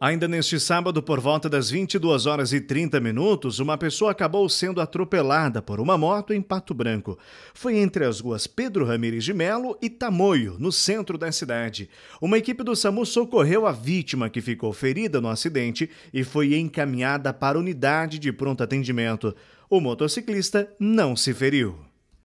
Ainda neste sábado, por volta das 22 horas e 30 minutos, uma pessoa acabou sendo atropelada por uma moto em Pato Branco. Foi entre as ruas Pedro Ramires de Melo e Tamoio, no centro da cidade. Uma equipe do SAMU socorreu a vítima que ficou ferida no acidente e foi encaminhada para a unidade de pronto atendimento. O motociclista não se feriu.